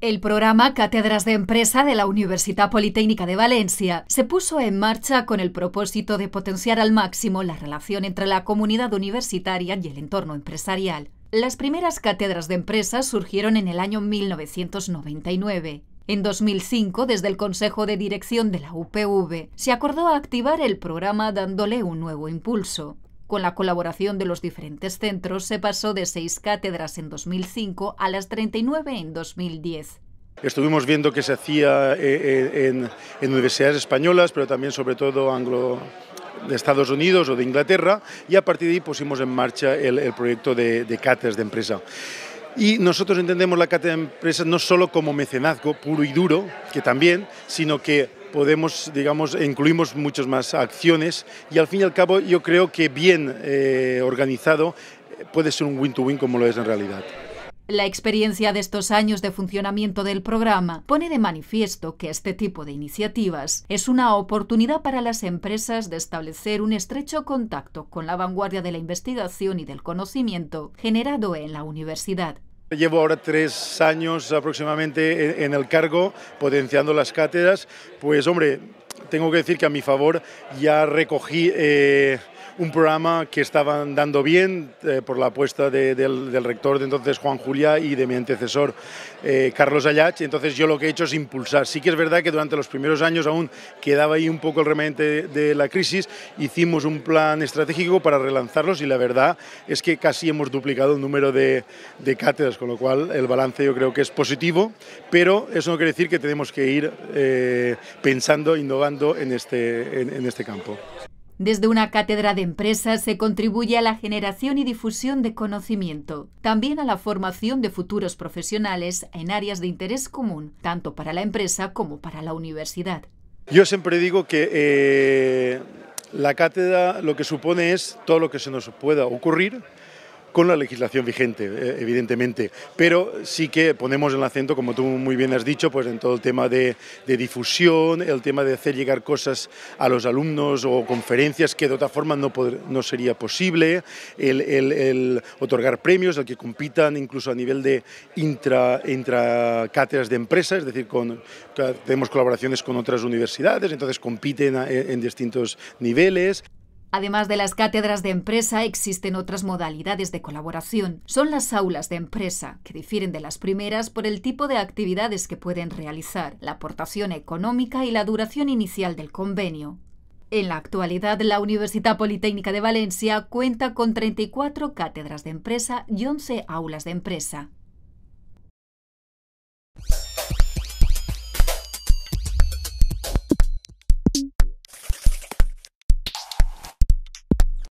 El programa Cátedras de Empresa de la Universidad Politécnica de Valencia se puso en marcha con el propósito de potenciar al máximo la relación entre la comunidad universitaria y el entorno empresarial. Las primeras cátedras de empresa surgieron en el año 1999. En 2005, desde el Consejo de Dirección de la UPV, se acordó activar el programa dándole un nuevo impulso. Con la colaboración de los diferentes centros se pasó de seis cátedras en 2005 a las 39 en 2010. Estuvimos viendo que se hacía eh, eh, en, universidades españolas, pero también sobre todo anglo, de Estados Unidos o de Inglaterra y a partir de ahí pusimos en marcha el, proyecto de, cátedras de empresa. Y nosotros entendemos la cátedra de empresa no solo como mecenazgo puro y duro, que también, sino que podemos, digamos, e incluimos muchas más acciones y al fin y al cabo yo creo que bien eh, organizado eh, puede ser un win to -win como lo es en realidad. La experiencia de estos años de funcionamiento del programa pone de manifiesto que este tipo de iniciativas es una oportunidad para las empresas de establecer un estrecho contacto con la vanguardia de la investigación y del conocimiento generado en la universidad. Llevo ahora tres años aproximadamente en el cargo, potenciando las cátedras. Pues hombre, tengo que decir que a mi favor ya recogí... Eh, un programa que estaba dando bien eh, por la apuesta del, rector de entonces Juan Julia y de mi antecesor eh, Carlos Ayach. Entonces yo lo que he hecho es impulsar. Sí que es verdad que durante los primeros años aún quedaba ahí un poco el remanente de, la crisis. Hicimos un plan estratégico para relanzarlos y la verdad es que casi hemos duplicado el número de, cátedras, con lo cual el balance yo creo que es positivo, pero eso no quiere decir que tenemos que ir eh, pensando, innovando en este, este campo. Desde una cátedra de empresas se contribuye a la generación y difusión de conocimiento, también a la formación de futuros profesionales en áreas de interés común, tanto para la empresa como para la universidad. Yo siempre digo que eh, la cátedra lo que supone es todo lo que se nos pueda ocurrir con la legislación vigente, eh, evidentemente, pero sí que ponemos el acento, como tú muy bien has dicho, pues en todo el tema de, difusión, el tema de hacer llegar cosas a los alumnos o conferencias que de otra forma no, no sería posible, el, otorgar premios, el que compitan incluso a nivel de intra, cátedras de empresas, es decir, con, tenemos colaboraciones con otras universidades, entonces compiten en distintos niveles. Además de las cátedras de empresa, existen otras modalidades de colaboración. Son las aulas de empresa, que difieren de las primeras por el tipo de actividades que pueden realizar, la aportación económica y la duración inicial del convenio. En la actualidad, la Universidad Politécnica de Valencia cuenta con 34 cátedras de empresa y 11 aulas de empresa.